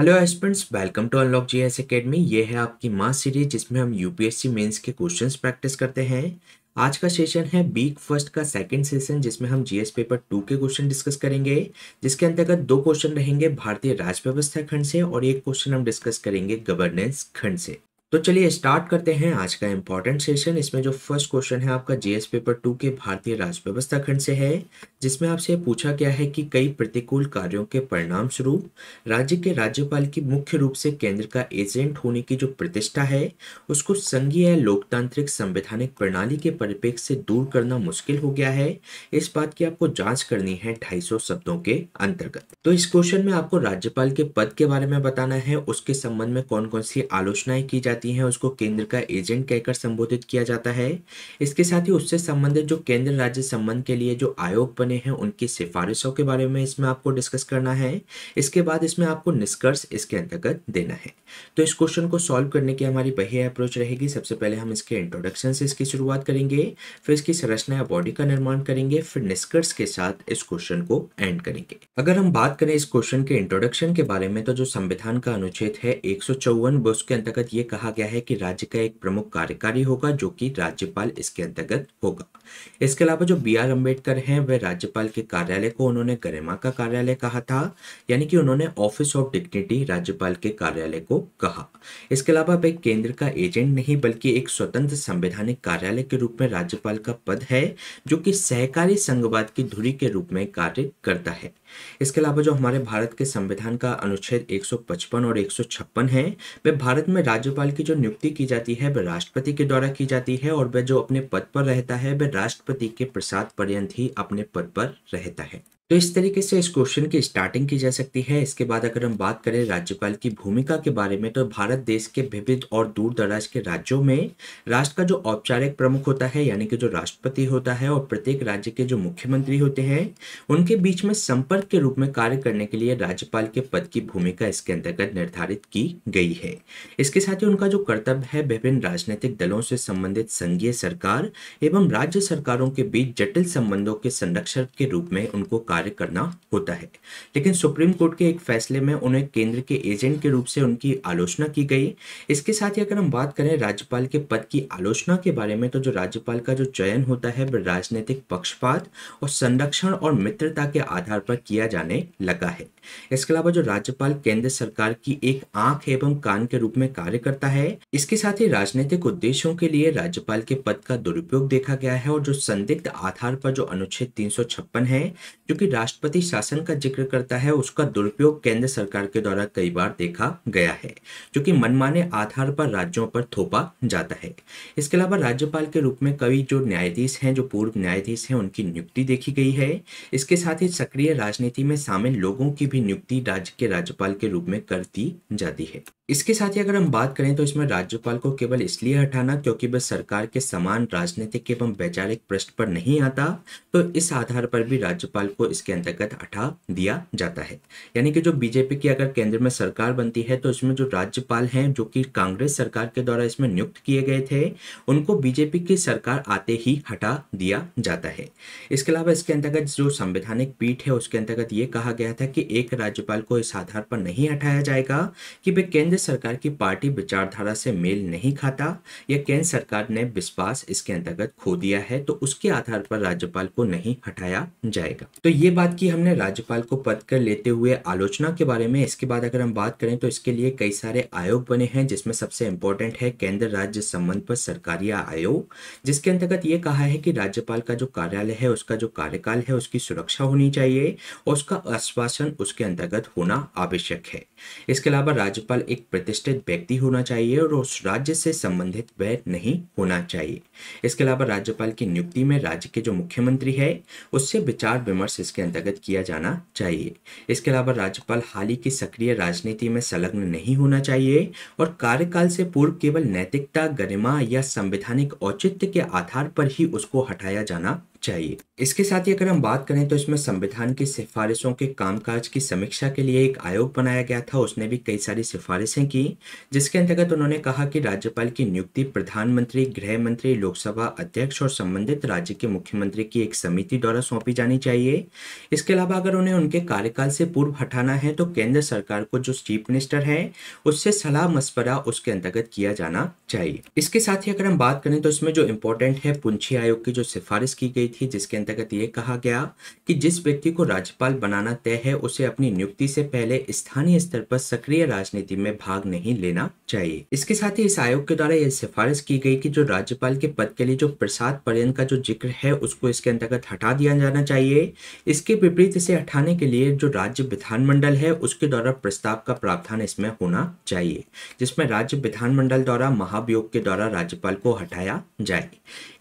hello aspirants welcome to unlock G S academy ये है आपकी मास सीरीज जिसमें हम यूपीएससी मेंस के क्वेश्चंस प्रैक्टिस करते हैं आज का सेशन है बीक फर्स्ट का सेकंड सेशन जिसमें हम जीएस पेपर टू के क्वेश्चन डिस्कस करेंगे जिसके अंतर्गत दो क्वेश्चन रहेंगे भारतीय राज व्यवस्था खंड से और एक क्वेश्चन हम डिस्कस करेंगे गवर्नेंस खंड से तो चलिए स्टार्ट करते हैं आज का इम्पोर्टेंट सेशन इसमें जो फर्स्ट क्वेश्चन है आपका जीएस पेपर टू के भारतीय राज व्यवस्था खंड से है जिसमें आपसे पूछा गया है कि कई प्रतिकूल कार्यों के परिणाम स्वरूप राज्य के राज्यपाल की मुख्य रूप से केंद्र का एजेंट होने की जो प्रतिष्ठा है उसको संघीय लोकतांत्रिक संवैधानिक प्रणाली के परिप्रेक्ष्य से दूर करना मुश्किल हो गया है इस बात की आपको जांच करनी है 250 शब्दों के अंतर्गत तो इस क्वेश्चन में आपको राज्यपाल के पद के बारे में बताना है उसके संबंध में कौन कौन सी आलोचनाएं की जाती है उसको केंद्र का एजेंट कहकर संबोधित किया जाता है इसके साथ ही उससे संबंधित जो केंद्र राज्य संबंध के लिए जो आयोग बने बने हैं उनकी सिफारिशों के बारे में इसमें आपको डिस्कस करना है इसके बाद इसमें आपको निष्कर्ष इसके अंतर्गत देना है तो इस क्वेश्चन को सॉल्व करने की हमारी वही अप्रोच रहेगी सबसे पहले हम इसके इंट्रोडक्शन से इसकी शुरुआत करेंगे फिर इसकी संरचना या बॉडी का निर्माण करेंगे फिर निष्कर्ष के साथ इस क्वेश्चन को एंड करेंगे अगर हम बात करें इस क्वेश्चन के इंट्रोडक्शन के बारे में तो जो संविधान का अनुच्छेद है एक सौ उसके अंतर्गत ये कहा गया है कि राज्य का एक प्रमुख कार्यकारी होगा जो कि राज्यपाल इसके अंतर्गत होगा इसके अलावा जो बी आर अम्बेडकर हैं वह राज्य राज्यपाल के कार्यालय को उन्होंने गरिमा का कार्यालय कहा था यानी कि उन्होंने ऑफिस ऑफ डिग्निटी राज्यपाल के कार्यालय को कहा इसके अलावा वे केंद्र का एजेंट नहीं बल्कि एक स्वतंत्र संवैधानिक कार्यालय के रूप में राज्यपाल का पद है जो कि सहकारी संघवाद की धुरी के रूप में कार्य करता है इसके अलावा जो हमारे भारत के संविधान का अनुच्छेद 155 और 156 है वे भारत में राज्यपाल की जो नियुक्ति की जाती है वह राष्ट्रपति के द्वारा की जाती है और वह जो अपने पद पर रहता है वह राष्ट्रपति के प्रसाद पर्यंत ही अपने पद पर रहता है तो इस तरीके से इस क्वेश्चन की स्टार्टिंग की जा सकती है इसके बाद अगर हम बात करें राज्यपाल की भूमिका के बारे में तो भारत देश के विविध और दूर दराज के राज्यों में राष्ट्र का जो औपचारिक प्रमुख होता है यानी कि जो राष्ट्रपति होता है और प्रत्येक राज्य के जो मुख्यमंत्री होते हैं उनके बीच में संपर्क के रूप में कार्य करने के लिए राज्यपाल के पद की भूमिका इसके अंतर्गत निर्धारित की गई है इसके साथ ही उनका जो कर्तव्य है विभिन्न राजनीतिक दलों से संबंधित संघीय सरकार एवं राज्य सरकारों के बीच जटिल संबंधों के संरक्षक के रूप में उनको कार्य कार्य करना होता है लेकिन सुप्रीम कोर्ट के एक फैसले में उन्हें केंद्र के एजेंट के रूप से उनकी आलोचना की गई इसके साथ ही अगर हम बात करें राज्यपाल के पद की आलोचना के बारे में तो जो राज्यपाल का जो चयन होता है वह राजनीतिक पक्षपात और संरक्षण और मित्रता के आधार पर किया जाने लगा है इसके अलावा जो राज्यपाल केंद्र सरकार की एक आंख एवं कान के रूप में कार्य करता है इसके साथ ही राजनीतिक उद्देश्यों के लिए राज्यपाल के पद का दुरुपयोग देखा गया है और जो संदिग्ध आधार पर जो अनुच्छेद तीन है जो जबकि राष्ट्रपति शासन का जिक्र करता है उसका दुरुपयोग केंद्र सरकार के द्वारा कई बार देखा गया है जो कि मनमाने आधार पर राज्यों पर थोपा जाता है इसके अलावा राज्यपाल के रूप में कई जो न्यायाधीश हैं जो पूर्व न्यायाधीश हैं उनकी नियुक्ति देखी गई है इसके साथ ही सक्रिय राजनीति में शामिल लोगों की भी नियुक्ति राज्य के राज्यपाल के रूप में कर दी जाती है इसके साथ ही अगर हम बात करें तो इसमें राज्यपाल को केवल इसलिए हटाना क्योंकि वह सरकार के समान राजनीतिक एवं वैचारिक प्रश्न पर नहीं आता तो इस आधार पर भी राज्यपाल को इसके अंतर्गत हटा दिया जाता है यानी कि जो बीजेपी की अगर केंद्र में सरकार बनती है तो इसमें जो राज्यपाल हैं जो कि कांग्रेस सरकार के द्वारा इसमें नियुक्त किए गए थे उनको बीजेपी की सरकार आते ही हटा दिया जाता है इसके अलावा इसके अंतर्गत जो संवैधानिक पीठ है उसके अंतर्गत ये कहा गया था कि एक राज्यपाल को इस आधार पर नहीं हटाया जाएगा कि वे केंद्र सरकार की पार्टी विचारधारा से मेल नहीं खाता या केंद्र सरकार ने विश्वास इसके अंतर्गत खो दिया है तो उसके आधार पर राज्यपाल को नहीं हटाया जाएगा तो ये ये बात की हमने राज्यपाल को पद कर लेते हुए आलोचना के बारे में इसके बाद अगर हम बात करें तो इसके लिए कई सारे आयोग बने हैं जिसमें सबसे इम्पोर्टेंट है केंद्र राज्य संबंध पर सरकारी आयोग जिसके अंतर्गत ये कहा है कि राज्यपाल का जो कार्यालय है उसका जो कार्यकाल है उसकी सुरक्षा होनी चाहिए और उसका आश्वासन उसके अंतर्गत होना आवश्यक है इसके अलावा राज्यपाल एक प्रतिष्ठित व्यक्ति होना चाहिए और उस राज्य से संबंधित व्यय नहीं होना चाहिए इसके अलावा राज्यपाल की नियुक्ति में राज्य के जो मुख्यमंत्री है उससे विचार विमर्श के अंतर्गत किया जाना चाहिए इसके अलावा राज्यपाल हाल ही की सक्रिय राजनीति में संलग्न नहीं होना चाहिए और कार्यकाल से पूर्व केवल नैतिकता गरिमा या संवैधानिक औचित्य के आधार पर ही उसको हटाया जाना चाहिए इसके साथ ही अगर हम बात करें तो इसमें संविधान की सिफारिशों के कामकाज की समीक्षा के लिए एक आयोग बनाया गया था उसने भी कई सारी सिफारिशें की जिसके अंतर्गत उन्होंने कहा कि राज्यपाल की नियुक्ति प्रधानमंत्री गृह मंत्री लोकसभा अध्यक्ष और संबंधित राज्य के मुख्यमंत्री की एक समिति द्वारा सौंपी जानी चाहिए इसके अलावा अगर उन्हें उनके कार्यकाल से पूर्व हटाना है तो केंद्र सरकार को जो चीफ मिनिस्टर है उससे सलाह मशवरा उसके अंतर्गत किया जाना चाहिए इसके साथ ही अगर हम बात करें तो इसमें जो इम्पोर्टेंट है पुंछी आयोग की जो सिफारिश की गई थी जिसके अंतर्गत ये कहा गया कि जिस व्यक्ति को राज्यपाल बनाना तय है उसे अपनी नियुक्ति से पहले स्थानीय स्तर पर सक्रिय राजनीति में भाग नहीं लेना चाहिए इसके साथ ही इस आयोग के द्वारा यह सिफारिश की गई कि जो राज्यपाल के पद के लिए जो प्रसाद पर्यंत का जो जिक्र है उसको इसके अंतर्गत हटा दिया जाना चाहिए इसके विपरीत इसे हटाने के लिए जो राज्य विधानमंडल है उसके द्वारा प्रस्ताव का प्रावधान इसमें होना चाहिए जिसमें राज्य विधानमंडल द्वारा महाभियोग के द्वारा राज्यपाल को हटाया जाए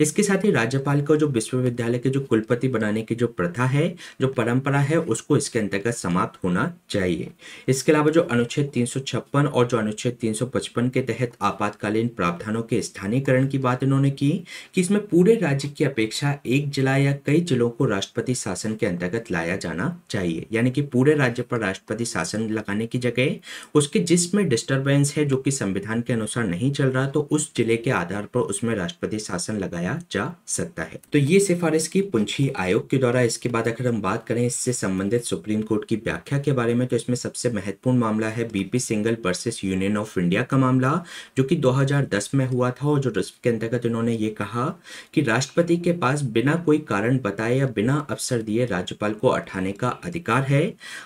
इसके साथ ही राज्यपाल को जो विश्वविद्यालय विश्वविद्यालय के जो कुलपति बनाने की जो प्रथा है जो परंपरा है उसको इसके अंतर्गत समाप्त होना चाहिए इसके अलावा जो अनुच्छेद तीन और जो अनुच्छेद तीन के तहत आपातकालीन प्रावधानों के स्थानीयकरण की बात इन्होंने की कि इसमें पूरे राज्य की अपेक्षा एक जिला या कई जिलों को राष्ट्रपति शासन के अंतर्गत लाया जाना चाहिए यानी कि पूरे राज्य पर राष्ट्रपति शासन लगाने की जगह उसके जिसमें डिस्टर्बेंस है जो कि संविधान के अनुसार नहीं चल रहा तो उस जिले के आधार पर उसमें राष्ट्रपति शासन लगाया जा सकता है तो ये सिफारिश बार इसकी पुंछी आयोग के द्वारा इसके बाद अगर हम बात करें इससे संबंधित सुप्रीम कोर्ट की व्याख्या के बारे में तो इसमें सबसे महत्वपूर्ण मामला है BP Singhal versus Union of India का मामला जो कि 2010 में हुआ था और जो के अंतर्गत इन्होंने ये कहा कि राष्ट्रपति के पास बिना कोई कारण बताए या बिना अवसर दिए राज्यपाल को उठाने का अधिकार है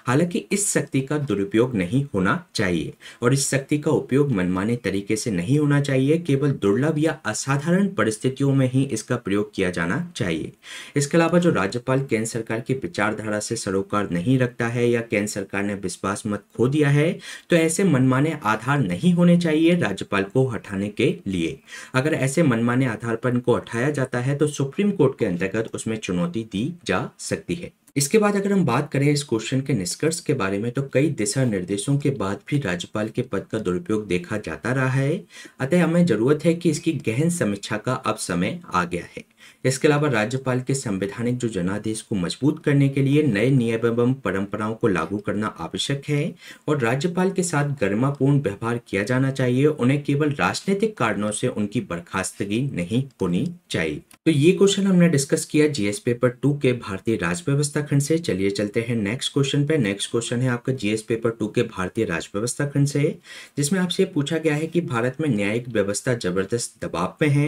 हालांकि इस शक्ति का दुरुपयोग नहीं होना चाहिए और इस शक्ति का उपयोग मनमाने तरीके से नहीं होना चाहिए केवल दुर्लभ या असाधारण परिस्थितियों में ही इसका प्रयोग किया जाना चाहिए इसके अलावा जो राज्यपाल केंद्र सरकार की विचारधारा से सरोकार नहीं रखता है या केंद्र सरकार ने विश्वास मत खो दिया है तो ऐसे मनमाने आधार नहीं होने चाहिए राज्यपाल को हटाने के लिए अगर ऐसे मनमाने आधार पर इनको हटाया जाता है तो सुप्रीम कोर्ट के अंतर्गत उसमें चुनौती दी जा सकती है इसके बाद अगर हम बात करें इस क्वेश्चन के निष्कर्ष के बारे में तो कई दिशा निर्देशों के बाद भी राज्यपाल के पद का दुरुपयोग देखा जाता रहा है अतः हमें जरूरत है कि इसकी गहन समीक्षा का अब समय आ गया है इसके अलावा राज्यपाल के संवैधानिक जो जनादेश को मजबूत करने के लिए नए नियम एवं परंपराओं को लागू करना आवश्यक है और राज्यपाल के साथ गरिमापूर्ण व्यवहार किया जाना चाहिए उन्हें केवल राजनीतिक कारणों से उनकी बर्खास्तगी नहीं होनी चाहिए तो ये क्वेश्चन हमने डिस्कस किया जीएस पेपर टू के भारतीय राज्य व्यवस्था खंड से चलिए चलते हैं नेक्स्ट क्वेश्चन पे नेक्स्ट क्वेश्चन है आपका जीएस पेपर टू के भारतीय राज्य व्यवस्था खंड से जिसमें आपसे पूछा गया है कि भारत में न्यायिक व्यवस्था जबरदस्त दबाव में है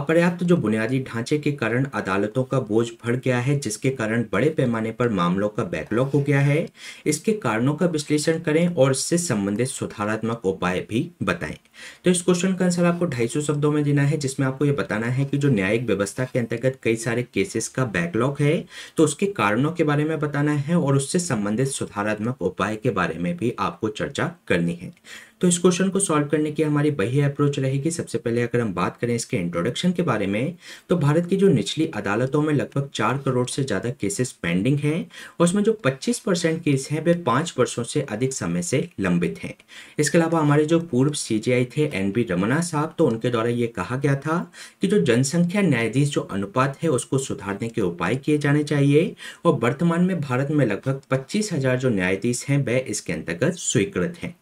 अपर्याप्त तो जो बुनियादी ढांचे के कारण अदालतों का बोझ बढ़ गया है जिसके कारण बड़े पैमाने पर मामलों का बैकलॉग हो गया है इसके कारणों का विश्लेषण करें और इससे संबंधित सुधारात्मक उपाय भी बताएं तो इस क्वेश्चन का आंसर आपको 250 शब्दों में देना है जिसमें आपको यह बताना है कि जो न्यायिक व्यवस्था के अंतर्गत कई सारे केसेस का बैकलॉग है तो उसके कारणों के बारे में बताना है और उससे संबंधित सुधारात्मक उपाय के बारे में भी आपको चर्चा करनी है तो इस क्वेश्चन को सॉल्व करने की हमारी वही अप्रोच रहेगी सबसे पहले अगर हम बात करें इसके इंट्रोडक्शन के बारे में तो भारत की जो निचली अदालतों में लगभग चार करोड़ से ज़्यादा केसेस पेंडिंग हैं और उसमें जो पच्चीस परसेंट केस हैं वे पाँच वर्षों से अधिक समय से लंबित हैं इसके अलावा हमारे जो पूर्व सी थे एन बी रमना साहब तो उनके द्वारा ये कहा गया था कि जो जनसंख्या न्यायाधीश जो अनुपात है उसको सुधारने के उपाय किए जाने चाहिए और वर्तमान में भारत में लगभग पच्चीस हजार जो न्यायाधीश हैं वह इसके अंतर्गत स्वीकृत हैं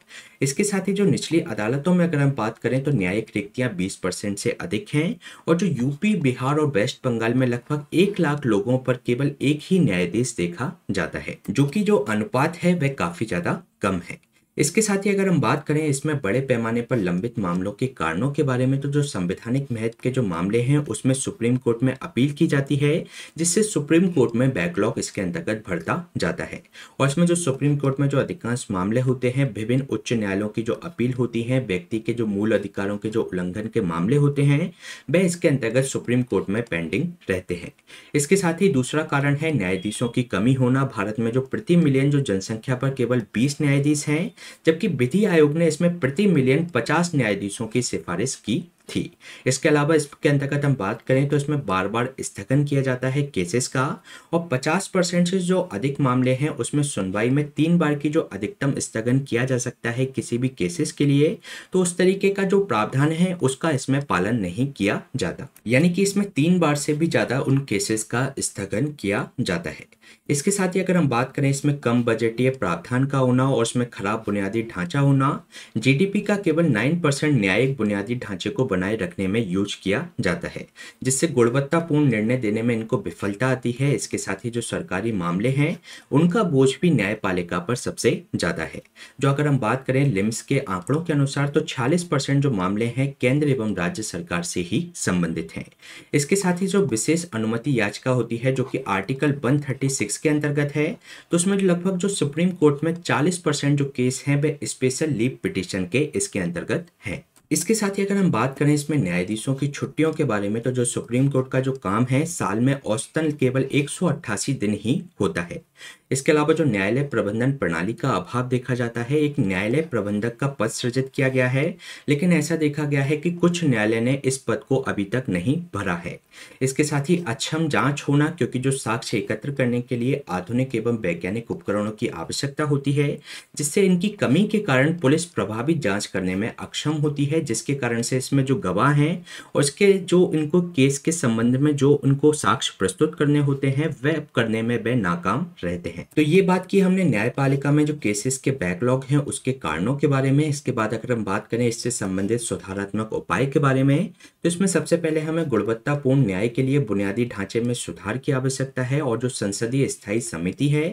इसके साथ ही जो निचली अदालतों में अगर हम बात करें तो न्यायिक रिक्तियां 20 परसेंट से अधिक हैं और जो यूपी बिहार और वेस्ट बंगाल में लगभग एक लाख लोगों पर केवल एक ही न्यायाधीश देखा जाता है जो कि जो अनुपात है वह काफी ज्यादा कम है इसके साथ ही अगर हम बात करें इसमें बड़े पैमाने पर लंबित मामलों के कारणों के बारे में तो जो संवैधानिक महत्व के जो मामले हैं उसमें सुप्रीम कोर्ट में अपील की जाती है जिससे सुप्रीम कोर्ट में बैकलॉग इसके अंतर्गत भरता जाता है और इसमें जो सुप्रीम कोर्ट में जो अधिकांश मामले होते हैं विभिन्न उच्च न्यायालयों की जो अपील होती है व्यक्ति के जो मूल अधिकारों के जो उल्लंघन के मामले होते हैं वह इसके अंतर्गत सुप्रीम कोर्ट में पेंडिंग रहते हैं इसके साथ ही दूसरा कारण है न्यायाधीशों की कमी होना भारत में जो प्रति मिलियन जो जनसंख्या पर केवल बीस न्यायाधीश हैं जबकि विधि आयोग ने इसमें प्रति मिलियन पचास न्यायाधीशों की सिफारिश की थी इसके अलावा इसके अंतर्गत हम बात करें तो इसमें बार बार स्थगन किया जाता है केसेस का और 50 परसेंट से जो अधिक मामले हैं उसमें सुनवाई में तीन बार की जो अधिकतम स्थगन किया जा सकता है किसी भी केसेस के लिए तो उस तरीके का जो प्रावधान है उसका इसमें पालन नहीं किया जाता यानी कि इसमें तीन बार से भी ज़्यादा उन केसेस का स्थगन किया जाता है इसके साथ ही अगर हम बात करें इसमें कम बजटीय प्रावधान का होना और इसमें खराब बुनियादी ढांचा होना जीडीपी का केवल नाइन परसेंट न्यायिक बुनियादी ढांचे को बनाए रखने में यूज किया जाता है जिससे गुणवत्तापूर्ण निर्णय देने में इनको विफलता आती है इसके साथ ही जो सरकारी मामले हैं उनका बोझ भी न्यायपालिका पर सबसे ज़्यादा है जो अगर हम बात करें लिम्स के आंकड़ों के अनुसार तो छियालीस परसेंट जो मामले हैं केंद्र एवं राज्य सरकार से ही संबंधित हैं इसके साथ ही जो विशेष अनुमति याचिका होती है जो कि आर्टिकल वन के अंतर्गत है तो उसमें लगभग जो सुप्रीम कोर्ट में चालीस जो केस हैं वे स्पेशल लीव पिटिशन के इसके अंतर्गत हैं इसके साथ ही अगर हम बात करें इसमें न्यायाधीशों की छुट्टियों के बारे में तो जो सुप्रीम कोर्ट का जो काम है साल में औसतन केवल एक दिन ही होता है इसके अलावा जो न्यायालय प्रबंधन प्रणाली का अभाव देखा जाता है एक न्यायालय प्रबंधक का पद सृजित किया गया है लेकिन ऐसा देखा गया है कि कुछ न्यायालय ने इस पद को अभी तक नहीं भरा है इसके साथ ही अक्षम जांच होना क्योंकि जो साक्ष्य एकत्र करने के लिए आधुनिक एवं वैज्ञानिक उपकरणों की आवश्यकता होती है जिससे इनकी कमी के कारण पुलिस प्रभावित जाँच करने में अक्षम होती है जिसके कारण से इसमें जो गवाह हैं और इसके जो इनको केस के संबंध में जो उनको साक्ष्य प्रस्तुत करने होते हैं वह करने में वे नाकाम रहते हैं हैं तो ये बात की हमने न्यायपालिका में जो केसेस के बैकलॉग हैं उसके कारणों के बारे में इसके बाद अगर हम बात करें इससे संबंधित सुधारात्मक उपाय के बारे में तो इसमें सबसे पहले हमें गुणवत्तापूर्ण न्याय के लिए बुनियादी ढांचे में सुधार की आवश्यकता है और जो संसदीय स्थायी समिति है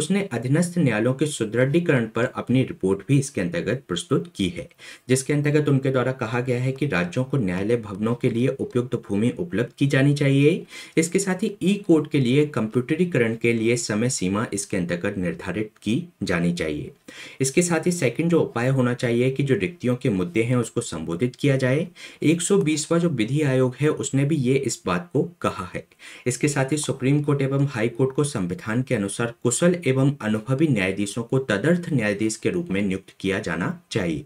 उसने अधीनस्थ न्यायालयों के सुदृढ़ीकरण पर अपनी रिपोर्ट भी इसके अंतर्गत प्रस्तुत की है जिसके अंतर्गत उनके द्वारा कहा गया है कि राज्यों को न्यायालय भवनों के लिए उपयुक्त भूमि उपलब्ध की जानी चाहिए इसके साथ ही ई कोर्ट के लिए कंप्यूटरीकरण के लिए समय सीमा इसके अंतर्गत निर्धारित की जानी चाहिए इसके साथ ही सेकंड जो उपाय होना चाहिए कि जो रिक्तियों के मुद्दे हैं उसको संबोधित किया जाए 120वां जो विधि आयोग है उसने भी ये इस बात को कहा है इसके साथ ही सुप्रीम कोर्ट एवं हाई कोर्ट को संविधान के अनुसार कुशल एवं अनुभवी न्यायाधीशों को तदर्थ न्यायाधीश के रूप में नियुक्त किया जाना चाहिए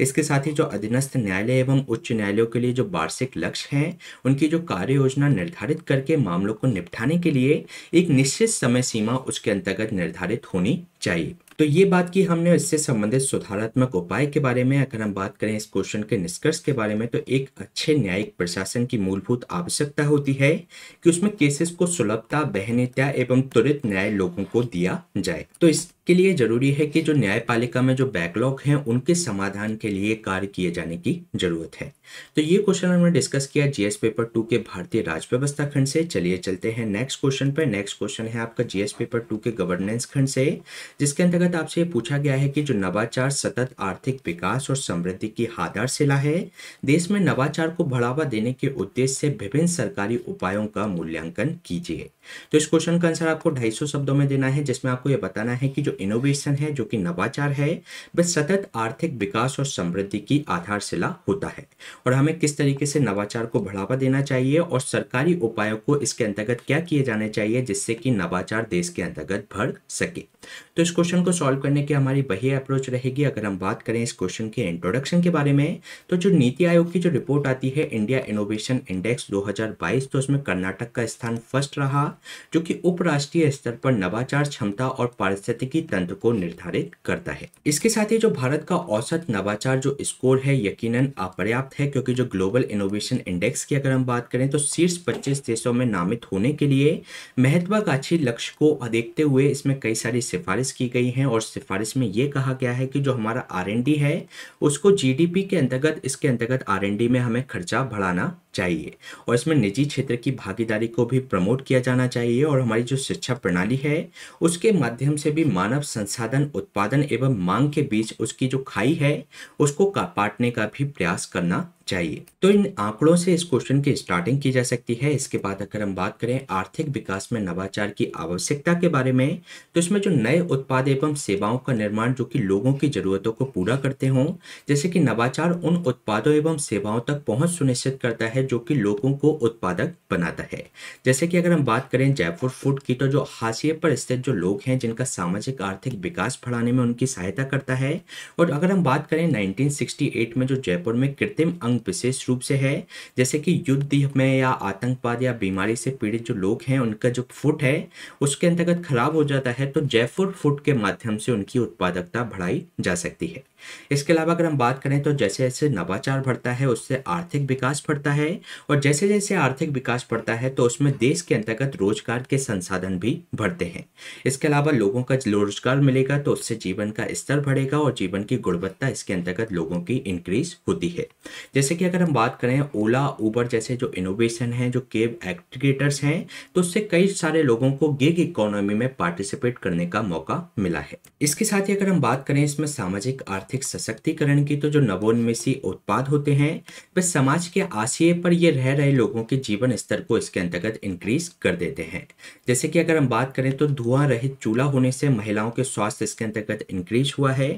इसके साथ ही जो अधीनस्थ न्यायालय एवं उच्च न्यायालयों के लिए जो वार्षिक लक्ष्य हैं उनकी जो कार्य योजना निर्धारित करके मामलों को निपटाने के लिए एक निश्चित समय सीमा उसके अंतर्गत निर्धारित होनी चाहिए तो ये बात की हमने इससे संबंधित सुधारात्मक उपाय के बारे में अगर हम बात करें इस क्वेश्चन के निष्कर्ष के बारे में तो एक अच्छे न्यायिक प्रशासन की मूलभूत आवश्यकता होती है कि उसमें केसेस को सुलभता बहनीता एवं त्वरित न्याय लोगों को दिया जाए तो इसके लिए जरूरी है कि जो न्यायपालिका में जो बैकलॉग है उनके समाधान के लिए कार्य किए जाने की जरूरत है तो ये क्वेश्चन हमने डिस्कस किया जीएस पेपर टू के भारतीय राजव्यवस्था व्यवस्था खंड से चलिए चलते हैं नेक्स्ट क्वेश्चन पर नेक्स्ट क्वेश्चन है आपका जीएस पेपर टू के गवर्नेंस खंड से जिसके अंतर्गत आपसे पूछा गया है कि जो नवाचार सतत आर्थिक विकास और समृद्धि की आधारशिला है देश में नवाचार को बढ़ावा देने के उद्देश्य से विभिन्न सरकारी उपायों का मूल्यांकन कीजिए तो इस क्वेश्चन का आंसर आपको 250 शब्दों में देना है जिसमें आपको यह बताना है कि जो इनोवेशन है जो कि नवाचार है वह सतत आर्थिक विकास और समृद्धि की आधारशिला होता है और हमें किस तरीके से नवाचार को बढ़ावा देना चाहिए और सरकारी उपायों को इसके अंतर्गत क्या किए जाने चाहिए जिससे कि नवाचार देश के अंतर्गत बढ़ सके तो इस क्वेश्चन को सॉल्व करने की हमारी वही अप्रोच रहेगी अगर हम बात करें इस क्वेश्चन के इंट्रोडक्शन के बारे में तो जो नीति आयोग की जो रिपोर्ट आती है इंडिया इनोवेशन इंडेक्स दो तो उसमें कर्नाटक का स्थान फर्स्ट रहा जो कि उपराष्ट्रीय स्तर पर नवाचार क्षमता और पारिस्थितिकी तंत्र को निर्धारित करता है इसके साथ ही जो भारत का औसत नवाचार जो स्कोर है यकीनन अपर्याप्त है क्योंकि जो ग्लोबल इनोवेशन इंडेक्स की अगर हम बात करें तो शीर्ष पच्चीस देशों में नामित होने के लिए महत्वाकांक्षी लक्ष्य को देखते हुए इसमें कई सारी सिफारिश की गई है और सिफारिश में ये कहा गया है कि जो हमारा आर है उसको जीडीपी के अंतर्गत इसके अंतर्गत आर में हमें खर्चा बढ़ाना चाहिए और इसमें निजी क्षेत्र की भागीदारी को भी प्रमोट किया जाना करना चाहिए और हमारी जो शिक्षा प्रणाली है उसके माध्यम से भी मानव संसाधन उत्पादन एवं मांग के बीच उसकी जो खाई है उसको पाटने का भी प्रयास करना चाहिए तो इन आंकड़ों से इस क्वेश्चन की स्टार्टिंग की जा सकती है इसके बाद अगर हम बात करें आर्थिक विकास में नवाचार की आवश्यकता के बारे में तो इसमें जो नए उत्पाद एवं सेवाओं का निर्माण जो कि लोगों की जरूरतों को पूरा करते हों जैसे कि नवाचार उन उत्पादों एवं सेवाओं तक पहुंच सुनिश्चित करता है जो कि लोगों को उत्पादक बनाता है जैसे कि अगर हम बात करें जयपुर फूड की तो जो हाशिए पर स्थित जो लोग हैं जिनका सामाजिक आर्थिक विकास बढ़ाने में उनकी सहायता करता है और अगर हम बात करें नाइनटीन में जो जयपुर में कृत्रिम अंग महत्वपूर्ण विशेष रूप से है जैसे कि युद्ध में या आतंकवाद या बीमारी से पीड़ित जो लोग हैं उनका जो फुट है उसके अंतर्गत खराब हो जाता है तो जयपुर फुट के माध्यम से उनकी उत्पादकता बढ़ाई जा सकती है इसके अलावा अगर हम बात करें तो जैसे जैसे नवाचार बढ़ता है उससे आर्थिक विकास बढ़ता है और जैसे जैसे आर्थिक विकास बढ़ता है तो उसमें देश के अंतर्गत रोजगार के संसाधन भी बढ़ते हैं इसके अलावा लोगों का रोजगार मिलेगा तो उससे जीवन का स्तर बढ़ेगा और जीवन की गुणवत्ता इसके अंतर्गत लोगों की इंक्रीज होती है जैसे जैसे कि अगर हम बात करें ओला ऊबर जैसे जो इनोवेशन हैं जो केब एग्रीगेटर्स हैं तो उससे कई सारे लोगों को गिग इकोनॉमी में पार्टिसिपेट करने का मौका मिला है इसके साथ ही अगर हम बात करें इसमें सामाजिक आर्थिक सशक्तिकरण की तो जो नवोन्मेषी उत्पाद होते हैं वे समाज के आशिये पर ये रह रहे लोगों के जीवन स्तर को इसके अंतर्गत इंक्रीज कर देते हैं जैसे कि अगर हम बात करें तो धुआं रहित चूल्हा होने से महिलाओं के स्वास्थ्य इसके अंतर्गत इंक्रीज हुआ है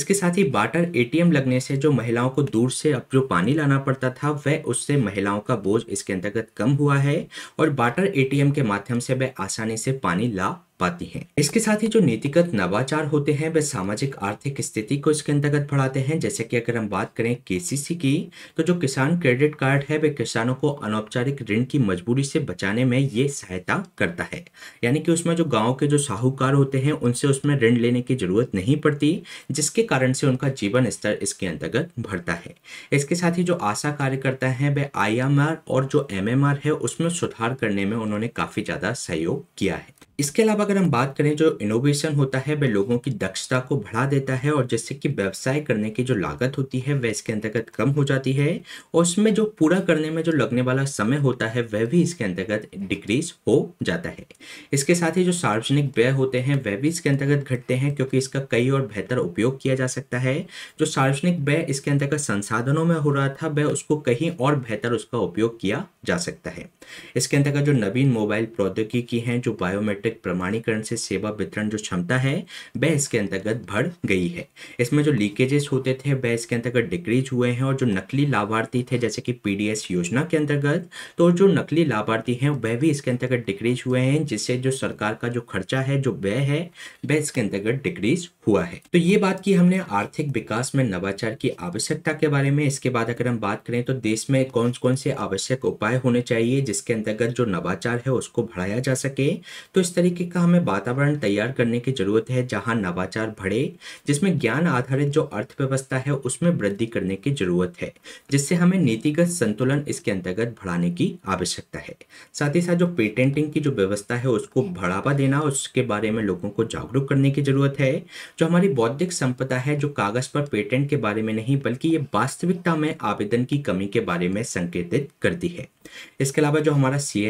इसके साथ ही बाटर एटीएम लगने से जो महिलाओं को दूर से अब जो पानी नहीं लाना पड़ता था वह उससे महिलाओं का बोझ इसके अंतर्गत कम हुआ है और वाटर एटीएम के माध्यम से वह आसानी से पानी ला पाती है इसके साथ ही जो नीतिगत नवाचार होते हैं वे सामाजिक आर्थिक स्थिति को इसके अंतर्गत बढ़ाते हैं जैसे कि अगर हम बात करें केसीसी की तो जो किसान क्रेडिट कार्ड है वे किसानों को अनौपचारिक ऋण की मजबूरी से बचाने में ये सहायता करता है यानी कि उसमें जो गाँव के जो साहूकार होते हैं उनसे उसमें ऋण लेने की जरूरत नहीं पड़ती जिसके कारण से उनका जीवन स्तर इसके अंतर्गत बढ़ता है इसके साथ ही जो आशा कार्यकर्ता है वे आई और जो एम है उसमें सुधार करने में उन्होंने काफ़ी ज़्यादा सहयोग किया है इसके अलावा अगर हम बात करें जो इनोवेशन होता है वह लोगों की दक्षता को बढ़ा देता है और जैसे कि व्यवसाय करने की जो लागत होती है वह इसके अंतर्गत कम हो जाती है और उसमें जो पूरा करने में जो लगने वाला समय होता है वह भी इसके अंतर्गत डिक्रीज हो जाता है इसके साथ ही जो सार्वजनिक व्यय होते हैं वह भी इसके अंतर्गत घटते हैं क्योंकि इसका कई और बेहतर उपयोग किया जा सकता है जो सार्वजनिक व्यय इसके अंतर्गत संसाधनों में हो रहा था वह उसको कहीं और बेहतर उसका उपयोग किया जा सकता है इसके अंतर्गत जो नवीन मोबाइल प्रौद्योगिकी हैं जो बायोमेट्रिक इलेक्ट्रिक प्रमाणीकरण से सेवा वितरण जो क्षमता है वह इसके अंतर्गत बढ़ गई है इसमें जो लीकेजेस होते थे वह इसके अंतर्गत डिक्रीज हुए हैं और जो नकली लाभार्थी थे जैसे कि पीडीएस योजना के अंतर्गत तो जो नकली लाभार्थी हैं वह भी इसके अंतर्गत डिक्रीज हुए हैं जिससे जो सरकार का जो खर्चा है जो व्यय है वह इसके अंतर्गत डिक्रीज हुआ है तो ये बात की हमने आर्थिक विकास में नवाचार की आवश्यकता के बारे में इसके बाद अगर हम बात करें तो देश में कौन कौन से आवश्यक उपाय होने चाहिए जिसके अंतर्गत जो नवाचार है उसको बढ़ाया जा सके तो इस तरीके का हमें वातावरण तैयार करने की ज़रूरत है जहां नवाचार बढ़े जिसमें ज्ञान आधारित जो अर्थव्यवस्था है उसमें वृद्धि करने की ज़रूरत है जिससे हमें नीतिगत संतुलन इसके अंतर्गत बढ़ाने की आवश्यकता है साथ ही साथ जो पेटेंटिंग की जो व्यवस्था है उसको बढ़ावा देना उसके बारे में लोगों को जागरूक करने की ज़रूरत है जो हमारी बौद्धिक संपदा है जो कागज़ पर पेटेंट के बारे में नहीं बल्कि ये वास्तविकता में आवेदन की कमी के बारे में संकेतित करती है इसके अलावा जो हमारा सी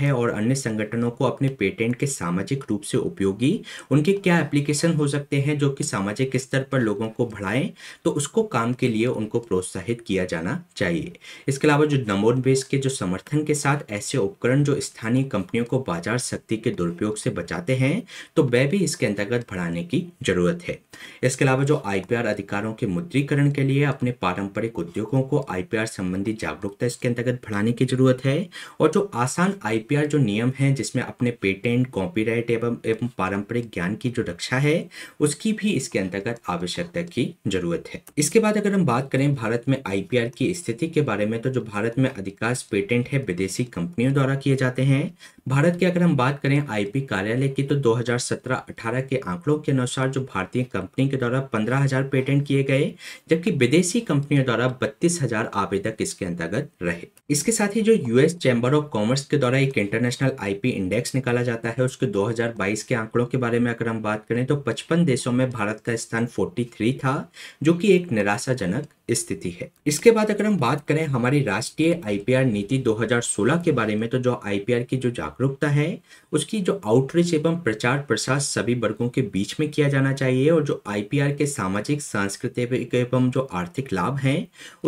है और अन्य संगठनों को अपने पेटेंट के सामाजिक रूप से उपयोगी उनके क्या एप्लीकेशन हो सकते हैं जो कि सामाजिक स्तर पर लोगों को बढ़ाएं तो उसको काम के लिए उनको प्रोत्साहित किया जाना चाहिए इसके अलावा जो बेस के जो समर्थन के साथ ऐसे उपकरण जो स्थानीय कंपनियों को बाजार शक्ति के दुरुपयोग से बचाते हैं तो वह भी इसके अंतर्गत बढ़ाने की जरूरत है इसके अलावा जो आईपीआर अधिकारों के मुद्रीकरण के लिए अपने पारंपरिक उद्योगों को आईपीआर संबंधी जागरूकता इसके अंतर्गत बढ़ाने की जरूरत है और जो आसान आईपीआर जो नियम है जिसमें अपने पेटेंट कॉपीराइट एवं एवं पारंपरिक ज्ञान की जो रक्षा है उसकी भी इसके अंतर्गत आवश्यकता की जरूरत है इसके बाद अगर हम बात करें भारत में आईपीआर की स्थिति के बारे में तो जो भारत में अधिकांश पेटेंट है विदेशी कंपनियों द्वारा किए जाते हैं भारत की अगर हम बात करें आईपी कार्यालय की तो 2017-18 के आंकड़ों के अनुसार जो भारतीय कंपनी के द्वारा 15,000 पेटेंट किए गए जबकि विदेशी कंपनियों द्वारा 32,000 आवेदक इसके अंतर्गत रहे इसके साथ ही जो यूएस चैम्बर ऑफ कॉमर्स के द्वारा एक इंटरनेशनल आईपी इंडेक्स निकाला जाता है उसके 2022 के आंकड़ों के बारे में अगर हम बात करें तो पचपन देशों में भारत का स्थान 43 था जो कि एक निराशाजनक स्थिति है इसके बाद अगर हम बात करें हमारी राष्ट्रीय आईपीआर नीति 2016 के बारे में तो जो आईपीआर की जो जागरूकता है उसकी जो आउटरीच एवं प्रचार प्रसार सभी वर्गों के बीच में किया जाना चाहिए और जो आईपीआर के सामाजिक सांस्कृतिक एवं जो आर्थिक लाभ हैं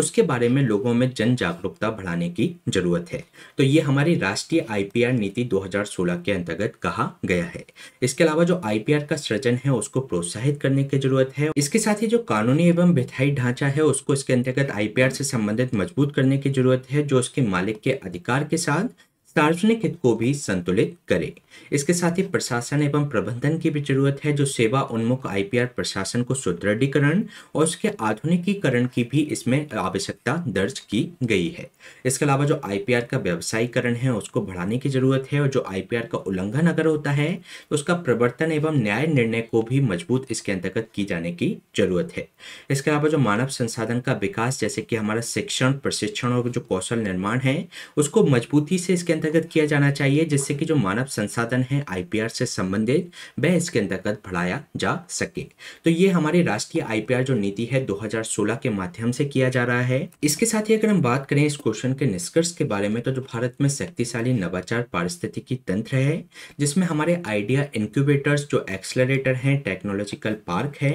उसके बारे में लोगों में जन जागरूकता बढ़ाने की जरूरत है तो ये हमारी राष्ट्रीय आई नीति दो के अंतर्गत कहा गया है इसके अलावा जो आई का सृजन है उसको प्रोत्साहित करने की जरूरत है इसके साथ ही जो कानूनी एवं विधायी ढांचा है उसको इसके अंतर्गत आईपीआर से संबंधित मजबूत करने की जरूरत है जो उसके मालिक के अधिकार के साथ सार्वजनिक हित को भी संतुलित करे इसके साथ ही प्रशासन एवं प्रबंधन की भी जरूरत है जो सेवा उन्मुख आईपीआर प्रशासन को सुदृढ़ीकरण और उसके आधुनिकीकरण की भी इसमें आवश्यकता दर्ज की गई है इसके अलावा जो आईपीआर का व्यवसायीकरण है उसको बढ़ाने की जरूरत है और जो आईपीआर का उल्लंघन अगर होता है तो उसका प्रवर्तन एवं न्याय निर्णय को भी मजबूत इसके अंतर्गत की जाने की जरूरत है इसके अलावा जो मानव संसाधन का विकास जैसे कि हमारा शिक्षण प्रशिक्षण और जो कौशल निर्माण है उसको मजबूती से इसके अंतर्गत किया जाना चाहिए जिससे कि जो मानव संसाधन है आईपीआर से संबंधित वह इसके अंतर्गत बढ़ाया जा सके तो ये हमारी राष्ट्रीय आईपीआर जो नीति है 2016 के माध्यम से किया जा रहा है इसके साथ ही अगर हम बात करें इस क्वेश्चन के निष्कर्ष के बारे में तो जो भारत में शक्तिशाली नवाचार पारिस्थितिकी तंत्र है जिसमें हमारे आइडिया इंक्यूबेटर्स जो एक्सलरेटर हैं टेक्नोलॉजिकल पार्क है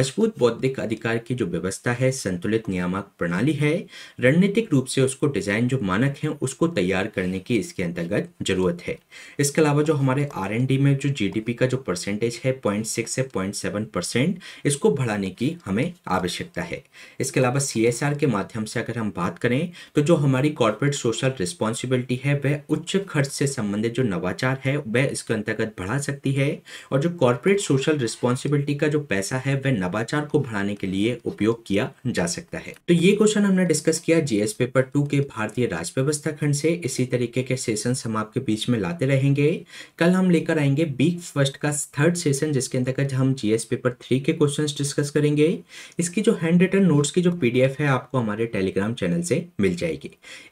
मजबूत बौद्धिक अधिकार की जो व्यवस्था है संतुलित नियामक प्रणाली है रणनीतिक रूप से उसको डिजाइन जो मानक है उसको तैयार करने की देश के अंतर्गत जरूरत है इसके अलावा जो हमारे आर में जो जीडीपी का जो परसेंटेज है पॉइंट सिक्स से पॉइंट सेवन परसेंट इसको बढ़ाने की हमें आवश्यकता है इसके अलावा सी के माध्यम से अगर हम बात करें तो जो हमारी कॉरपोरेट सोशल रिस्पॉन्सिबिलिटी है वह उच्च खर्च से संबंधित जो नवाचार है वह इसके अंतर्गत बढ़ा सकती है और जो कॉरपोरेट सोशल रिस्पॉन्सिबिलिटी का जो पैसा है वह नवाचार को बढ़ाने के लिए उपयोग किया जा सकता है तो ये क्वेश्चन हमने डिस्कस किया जीएस पेपर टू के भारतीय राजव्यवस्था खंड से इसी तरीके के के सेशन हम आपके बीच में लाते रहेंगे कल हम लेकर आएंगे बीक फर्स्ट का थर्ड सेशन जिसके अंतर्गत हम जीएस पेपर थ्री के क्वेश्चंस डिस्कस करेंगे इसकी जो हैंड रिटर्न नोट्स की जो पीडीएफ है आपको हमारे टेलीग्राम चैनल से मिल जाएगी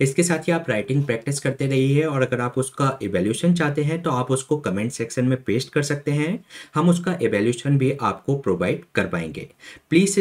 इसके साथ ही आप राइटिंग प्रैक्टिस करते रहिए और अगर आप उसका इवेल्यूशन चाहते हैं तो आप उसको कमेंट सेक्शन में पेस्ट कर सकते हैं हम उसका इवेल्यूशन भी आपको प्रोवाइड कर पाएंगे प्लीज़